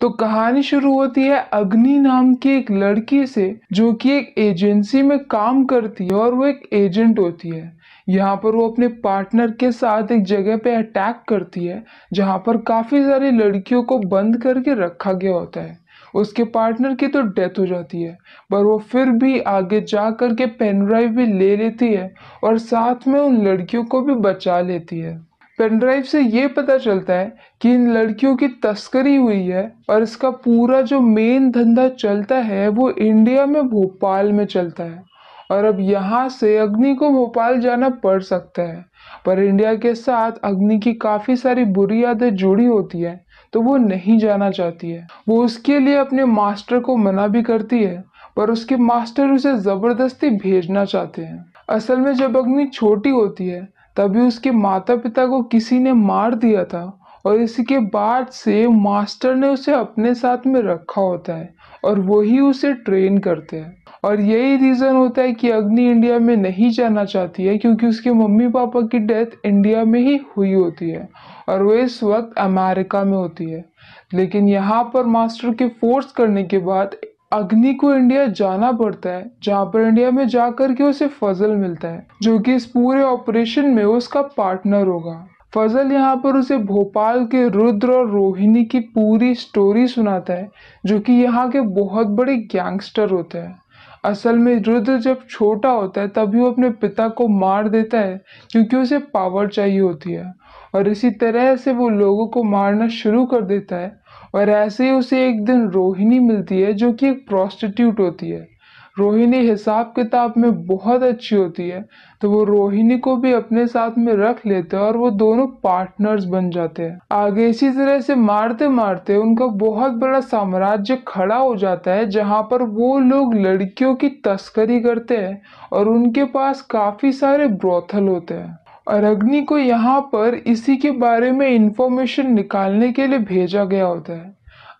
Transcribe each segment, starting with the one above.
तो कहानी शुरू होती है अग्नि नाम की एक लड़की से जो कि एक एजेंसी में काम करती है और वो एक एजेंट होती है यहाँ पर वो अपने पार्टनर के साथ एक जगह पे अटैक करती है जहाँ पर काफ़ी सारी लड़कियों को बंद करके रखा गया होता है उसके पार्टनर की तो डेथ हो जाती है पर वो फिर भी आगे जा कर के पेनड्राइव भी ले लेती है और साथ में उन लड़कियों को भी बचा लेती है पेनड्राइव से ये पता चलता है कि इन लड़कियों की तस्करी हुई है और इसका पूरा जो मेन धंधा चलता है वो इंडिया में भोपाल में चलता है और अब यहाँ से अग्नि को भोपाल जाना पड़ सकता है पर इंडिया के साथ अग्नि की काफ़ी सारी बुरी यादें जुड़ी होती है तो वो नहीं जाना चाहती है वो उसके लिए अपने मास्टर को मना भी करती है पर उसके मास्टर उसे ज़बरदस्ती भेजना चाहते हैं असल में जब अग्नि छोटी होती है तभी उसके माता पिता को किसी ने मार दिया था और इसी के बाद से मास्टर ने उसे अपने साथ में रखा होता है और वही उसे ट्रेन करते हैं और यही रीज़न होता है कि अग्नि इंडिया में नहीं जाना चाहती है क्योंकि उसके मम्मी पापा की डेथ इंडिया में ही हुई होती है और वो इस वक्त अमेरिका में होती है लेकिन यहाँ पर मास्टर के फोर्स करने के बाद अग्नि को इंडिया जाना पड़ता है जहाँ पर इंडिया में जा के उसे फजल मिलता है जो कि इस पूरे ऑपरेशन में उसका पार्टनर होगा फजल यहाँ पर उसे भोपाल के रुद्र और रोहिणी की पूरी स्टोरी सुनाता है जो कि यहाँ के बहुत बड़े गैंगस्टर होते हैं असल में रुद्र जब छोटा होता है तभी वो अपने पिता को मार देता है क्योंकि उसे पावर चाहिए होती है और इसी तरह से वो लोगों को मारना शुरू कर देता है और ऐसे ही उसे एक दिन रोहिणी मिलती है जो कि एक प्रॉस्टिट्यूट होती है रोहिणी हिसाब किताब में बहुत अच्छी होती है तो वो रोहिणी को भी अपने साथ में रख लेते हैं और वो दोनों पार्टनर्स बन जाते हैं आगे इसी तरह से मारते मारते उनका बहुत बड़ा साम्राज्य खड़ा हो जाता है जहाँ पर वो लोग लड़कियों की तस्करी करते हैं और उनके पास काफ़ी सारे ब्रोथल होते हैं और अग्नि को यहाँ पर इसी के बारे में इन्फॉर्मेशन निकालने के लिए भेजा गया होता है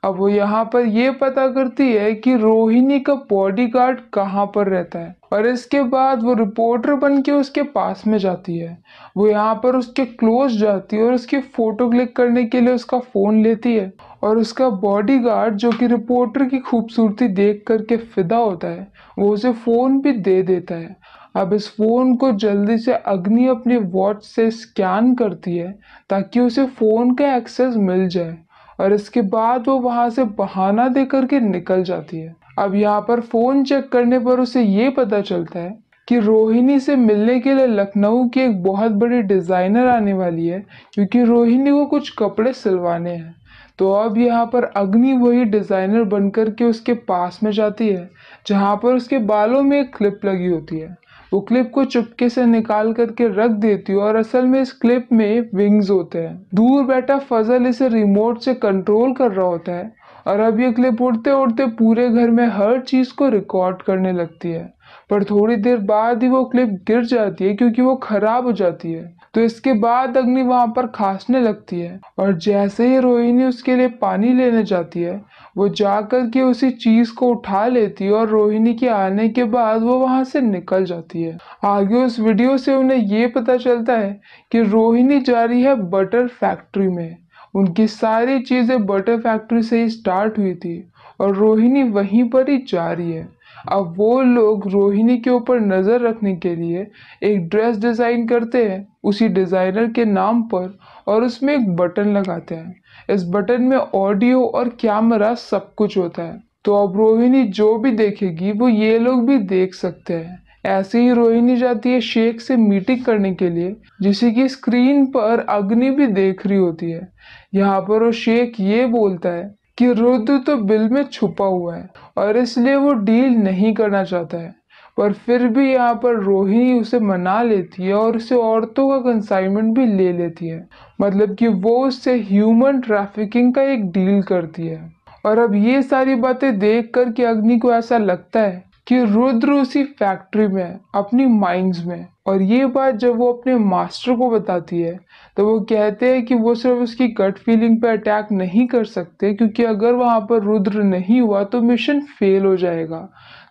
अब वो यहाँ पर ये पता करती है कि रोहिणी का बॉडीगार्ड कहाँ पर रहता है और इसके बाद वो रिपोर्टर बन के उसके पास में जाती है वो यहाँ पर उसके क्लोज जाती है और उसकी फ़ोटो क्लिक करने के लिए उसका फ़ोन लेती है और उसका बॉडीगार्ड जो कि रिपोर्टर की खूबसूरती देख करके फिदा होता है वो उसे फ़ोन भी दे देता है अब इस फ़ोन को जल्दी से अग्नि अपने वॉच से स्कैन करती है ताकि उसे फ़ोन का एक्सेस मिल जाए और इसके बाद वो वहाँ से बहाना दे करके निकल जाती है अब यहाँ पर फ़ोन चेक करने पर उसे ये पता चलता है कि रोहिणी से मिलने के लिए लखनऊ की एक बहुत बड़ी डिज़ाइनर आने वाली है क्योंकि रोहिणी को कुछ कपड़े सिलवाने हैं तो अब यहाँ पर अग्नि वही डिज़ाइनर बनकर के उसके पास में जाती है जहाँ पर उसके बालों में एक क्लिप लगी होती है वो तो क्लिप को चुपके से निकाल करके रख देती हूँ और असल में इस क्लिप में विंग्स होते हैं दूर बैठा फजल इसे रिमोट से कंट्रोल कर रहा होता है और अब ये क्लिप उड़ते उड़ते पूरे घर में हर चीज़ को रिकॉर्ड करने लगती है पर थोड़ी देर बाद ही वो क्लिप गिर जाती है क्योंकि वो ख़राब हो जाती है तो इसके बाद अग्नि वहाँ पर खांसने लगती है और जैसे ही रोहिणी उसके लिए पानी लेने जाती है वो जाकर के उसी चीज को उठा लेती है और रोहिणी के आने के बाद वो वहाँ से निकल जाती है आगे उस वीडियो से उन्हें ये पता चलता है कि रोहिणी जा रही है बटर फैक्ट्री में उनकी सारी चीज़ें बटर फैक्ट्री से ही स्टार्ट हुई थी और रोहिणी वहीं पर ही जा रही है अब वो लोग रोहिणी के ऊपर नज़र रखने के लिए एक ड्रेस डिज़ाइन करते हैं उसी डिज़ाइनर के नाम पर और उसमें एक बटन लगाते हैं इस बटन में ऑडियो और कैमरा सब कुछ होता है तो अब रोहिणी जो भी देखेगी वो ये लोग भी देख सकते हैं ऐसे ही रोहिणी जाती है शेख से मीटिंग करने के लिए जिसे कि स्क्रीन पर अग्नि भी देख रही होती है यहाँ पर वो शेख ये बोलता है कि रुद्र तो बिल में छुपा हुआ है और इसलिए वो डील नहीं करना चाहता है पर फिर भी यहाँ पर रोहिणी उसे मना लेती है और उसे औरतों का कंसाइनमेंट भी ले लेती है मतलब कि वो उससे ह्यूमन ट्रैफिकिंग का एक डील करती है और अब ये सारी बातें देख कर अग्नि को ऐसा लगता है कि रुद्र उसी फैक्ट्री में अपनी माइंड्स में और ये बात जब वो अपने मास्टर को बताती है तो वो कहते हैं कि वो सिर्फ उसकी गट फीलिंग पर अटैक नहीं कर सकते क्योंकि अगर वहाँ पर रुद्र नहीं हुआ तो मिशन फेल हो जाएगा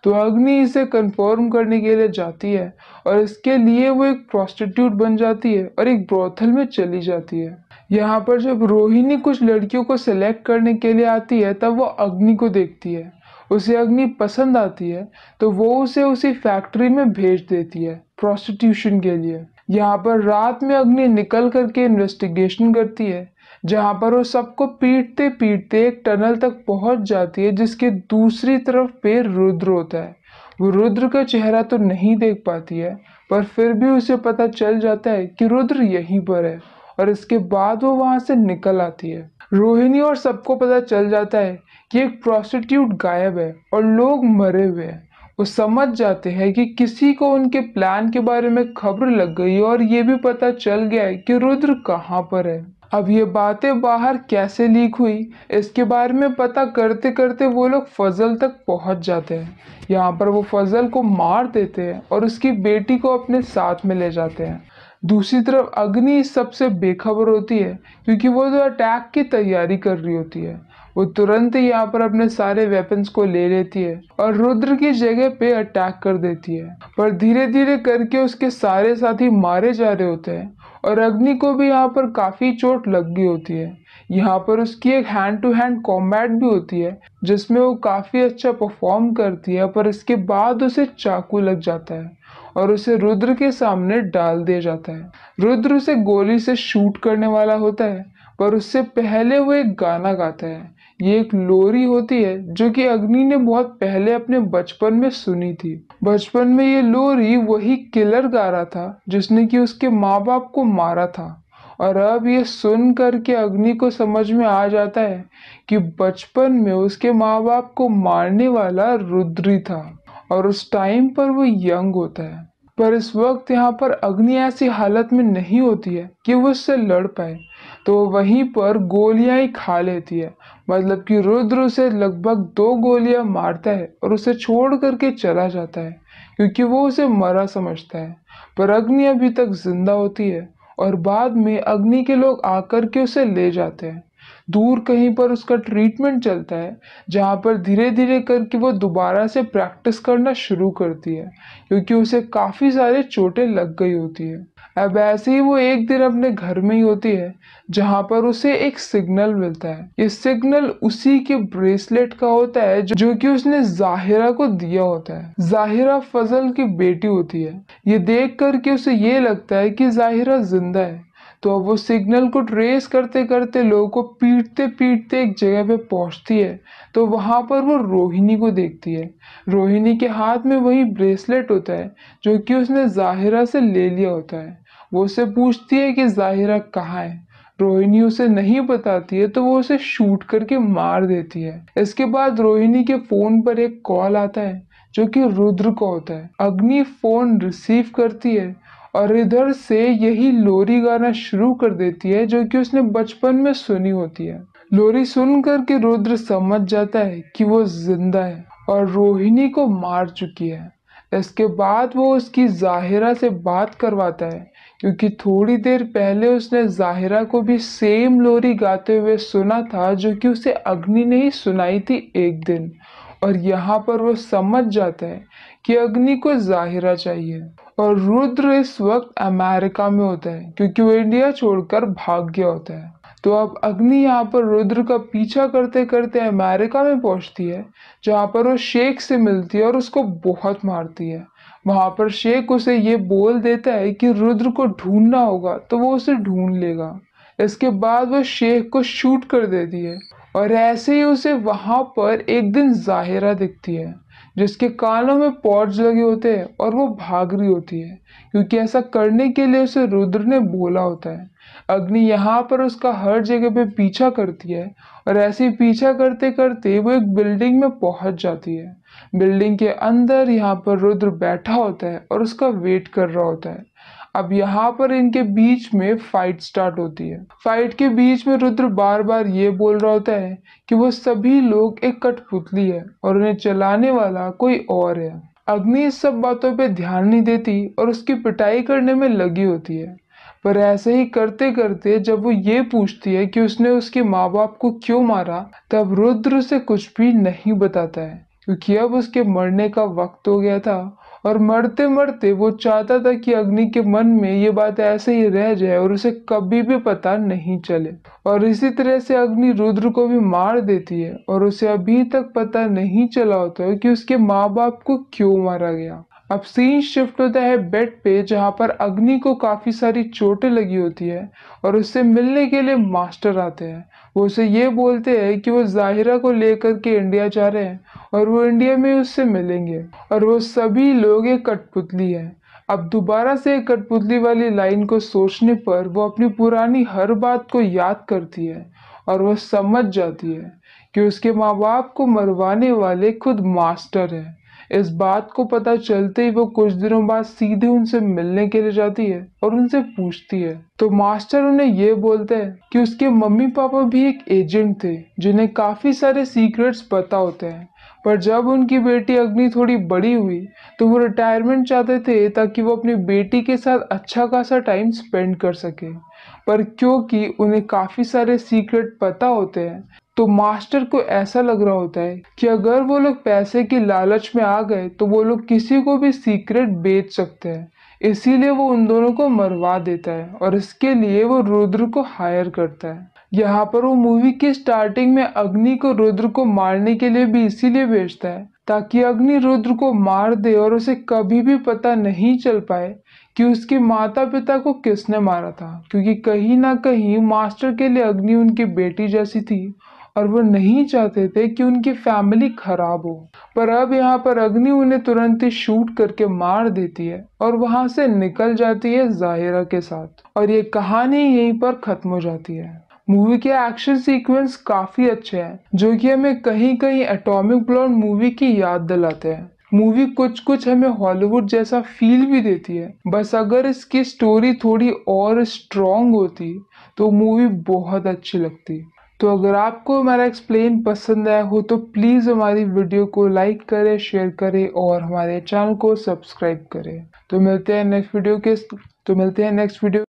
तो अग्नि इसे कंफर्म करने के लिए जाती है और इसके लिए वो एक प्रोस्टिट्यूट बन जाती है और एक ब्रोथल में चली जाती है यहाँ पर जब रोहिणी कुछ लड़कियों को सिलेक्ट करने के लिए आती है तब वो अग्नि को देखती है उसे अग्नि पसंद आती है तो वो उसे उसी फैक्ट्री में भेज देती है प्रोस्टिट्यूशन के लिए यहाँ पर रात में अग्नि निकल करके इन्वेस्टिगेशन करती है जहाँ पर वो सबको पीटते पीटते एक टनल तक पहुँच जाती है जिसके दूसरी तरफ पे रुद्र होता है वो रुद्र का चेहरा तो नहीं देख पाती है पर फिर भी उसे पता चल जाता है कि रुद्र यहीं पर है और इसके बाद वो वहाँ से निकल आती है रोहिणी और सबको पता चल जाता है कि एक प्रोस्टिट्यूट गायब है और लोग मरे हुए हैं वो समझ जाते हैं कि किसी को उनके प्लान के बारे में खबर लग गई और ये भी पता चल गया है कि रुद्र कहाँ पर है अब ये बातें बाहर कैसे लीक हुई इसके बारे में पता करते करते वो लोग फजल तक पहुंच जाते हैं यहाँ पर वो फजल को मार देते हैं और उसकी बेटी को अपने साथ में ले जाते हैं दूसरी तरफ अग्नि सबसे बेखबर होती है क्योंकि वो जो अटैक की तैयारी कर रही होती है वो तुरंत ही यहाँ पर अपने सारे वेपन्स को ले लेती है और रुद्र की जगह पे अटैक कर देती है पर धीरे धीरे करके उसके सारे साथी मारे जा रहे होते हैं और अग्नि को भी यहाँ पर काफ़ी चोट लग गई होती है यहाँ पर उसकी एक हैंड टू हैंड कॉम्बैट भी होती है जिसमें वो काफ़ी अच्छा परफॉर्म करती है पर इसके बाद उसे चाकू लग जाता है और उसे रुद्र के सामने डाल दिया जाता है रुद्र उसे गोली से शूट करने वाला होता है पर उससे पहले वो एक गाना गाता है ये एक लोरी होती है जो कि अग्नि ने बहुत पहले अपने बचपन में सुनी थी बचपन में ये लोरी वही किलर गा रहा था जिसने कि उसके माँ बाप को मारा था और अब ये सुन कर के अग्नि को समझ में आ जाता है कि बचपन में उसके माँ बाप को मारने वाला रुद्री था और उस टाइम पर वो यंग होता है पर इस वक्त यहाँ पर अग्नि ऐसी हालत में नहीं होती है कि वो उससे लड़ पाए तो वहीं पर गोलियाँ ही खा लेती है मतलब कि रुद्र उसे लगभग दो गोलियां मारता है और उसे छोड़ करके चला जाता है क्योंकि वो उसे मरा समझता है पर अग्नि अभी तक जिंदा होती है और बाद में अग्नि के लोग आकर के उसे ले जाते हैं दूर कहीं पर उसका ट्रीटमेंट चलता है जहाँ पर धीरे धीरे करके वो दोबारा से प्रैक्टिस करना शुरू करती है क्योंकि उसे काफ़ी सारे चोटें लग गई होती है अब ऐसे ही वो एक दिन अपने घर में ही होती है जहाँ पर उसे एक सिग्नल मिलता है ये सिग्नल उसी के ब्रेसलेट का होता है जो कि उसने जाहिरा को दिया होता है जाहिरा फजल की बेटी होती है ये देख करके उसे ये लगता है कि जाहिरा जिंदा है तो वो सिग्नल को ट्रेस करते करते लोगों को पीटते पीटते एक जगह पे पहुंचती है तो वहाँ पर वो रोहिणी को देखती है रोहिणी के हाथ में वही ब्रेसलेट होता है जो कि उसने जाहिरा से ले लिया होता है वो उसे पूछती है कि जाहिरा कहाँ है रोहिणी उसे नहीं बताती है तो वो उसे शूट करके मार देती है इसके बाद रोहिणी के फ़ोन पर एक कॉल आता है जो कि रुद्र का होता है अग्नि फ़ोन रिसीव करती है और इधर से यही लोरी गाना शुरू कर देती है जो कि उसने बचपन में सुनी होती है लोरी सुन करके रुद्र समझ जाता है कि वो जिंदा है और रोहिणी को मार चुकी है इसके बाद वो उसकी जाहिरा से बात करवाता है क्योंकि थोड़ी देर पहले उसने जाहिरा को भी सेम लोरी गाते हुए सुना था जो कि उसे अग्नि ने ही सुनाई थी एक दिन और यहाँ पर वो समझ जाता है कि अग्नि को जाहिरा चाहिए और रुद्र इस वक्त अमेरिका में होता है क्योंकि वो इंडिया छोड़कर भाग गया होता है तो अब अग्नि यहाँ पर रुद्र का पीछा करते करते अमेरिका में पहुँचती है जहाँ पर वो शेख से मिलती है और उसको बहुत मारती है वहाँ पर शेख उसे ये बोल देता है कि रुद्र को ढूंढना होगा तो वो उसे ढूंढ लेगा इसके बाद वह शेख को शूट कर देती है और ऐसे ही उसे वहाँ पर एक दिन जाहिरा दिखती है जिसके कानों में पॉड्स लगे होते हैं और वो भाग रही होती है क्योंकि ऐसा करने के लिए उसे रुद्र ने बोला होता है अग्नि यहाँ पर उसका हर जगह पे पीछा करती है और ऐसे पीछा करते करते वो एक बिल्डिंग में पहुंच जाती है बिल्डिंग के अंदर यहाँ पर रुद्र बैठा होता है और उसका वेट कर रहा होता है अब यहाँ पर इनके बीच में फाइट स्टार्ट होती है फाइट के बीच में रुद्र बार बार ये बोल रहा होता है कि वो सभी लोग एक कठपुतली है और उन्हें चलाने वाला कोई और है अग्नि इस सब बातों पे ध्यान नहीं देती और उसकी पिटाई करने में लगी होती है पर ऐसे ही करते करते जब वो ये पूछती है कि उसने उसके माँ बाप को क्यों मारा तब रुद्र उसे कुछ भी नहीं बताता है क्योंकि अब उसके मरने का वक्त हो गया था और मरते मरते वो चाहता था कि अग्नि के मन में ये बात ऐसे ही रह जाए और उसे कभी भी पता नहीं चले और इसी तरह से अग्नि रुद्र को भी मार देती है और उसे अभी तक पता नहीं चला होता है कि उसके माँ बाप को क्यों मारा गया अब सीन शिफ्ट होता है बेड पे जहाँ पर अग्नि को काफ़ी सारी चोटें लगी होती है और उससे मिलने के लिए मास्टर आते हैं वो उसे ये बोलते हैं कि वो जाहिरा को लेकर के इंडिया जा रहे हैं और वो इंडिया में उससे मिलेंगे और वो सभी लोग एक कठपुतली हैं अब दोबारा से कठपुतली वाली लाइन को सोचने पर वो अपनी पुरानी हर बात को याद करती है और वह समझ जाती है कि उसके माँ बाप को मरवाने वाले खुद मास्टर हैं इस बात को पता चलते ही वो कुछ दिनों बाद सीधे उनसे मिलने के लिए जाती है और उनसे पूछती है तो मास्टर उन्हें ये बोलते हैं कि उसके मम्मी पापा भी एक एजेंट थे जिन्हें काफ़ी सारे सीक्रेट्स पता होते हैं पर जब उनकी बेटी अग्नि थोड़ी बड़ी हुई तो वो रिटायरमेंट चाहते थे ताकि वो अपनी बेटी के साथ अच्छा खासा टाइम स्पेंड कर सके पर क्योंकि उन्हें काफ़ी सारे सीक्रेट पता होते हैं तो मास्टर को ऐसा लग रहा होता है कि अगर वो लोग पैसे की लालच में आ गए तो वो लोग किसी को भी सीक्रेट बेच सकते हैं इसीलिए वो उन दोनों को मरवा देता है और इसके लिए वो रुद्र को हायर करता है यहाँ पर वो मूवी के स्टार्टिंग में अग्नि को रुद्र को मारने के लिए भी इसीलिए भेजता है ताकि अग्नि रुद्र को मार दे और उसे कभी भी पता नहीं चल पाए कि उसके माता पिता को किसने मारा था क्योंकि कहीं ना कहीं मास्टर के लिए अग्नि उनकी बेटी जैसी थी और वो नहीं चाहते थे कि उनकी फैमिली खराब हो पर अब यहाँ पर अग्नि उन्हें तुरंत ही शूट करके मार देती है और वहां से निकल जाती है जाहिरा के साथ और ये कहानी यहीं पर ख़त्म हो जाती है मूवी के एक्शन सीक्वेंस काफ़ी अच्छे हैं जो कि हमें कहीं कहीं एटॉमिक ब्लॉन्ड मूवी की याद दिलाते हैं मूवी कुछ कुछ हमें हॉलीवुड जैसा फील भी देती है बस अगर इसकी स्टोरी थोड़ी और स्ट्रॉन्ग होती तो मूवी बहुत अच्छी लगती तो अगर आपको हमारा एक्सप्लेन पसंद आया हो तो प्लीज़ हमारी वीडियो को लाइक करें शेयर करें और हमारे चैनल को सब्सक्राइब करें तो मिलते हैं नेक्स्ट वीडियो के तो मिलते हैं नेक्स्ट वीडियो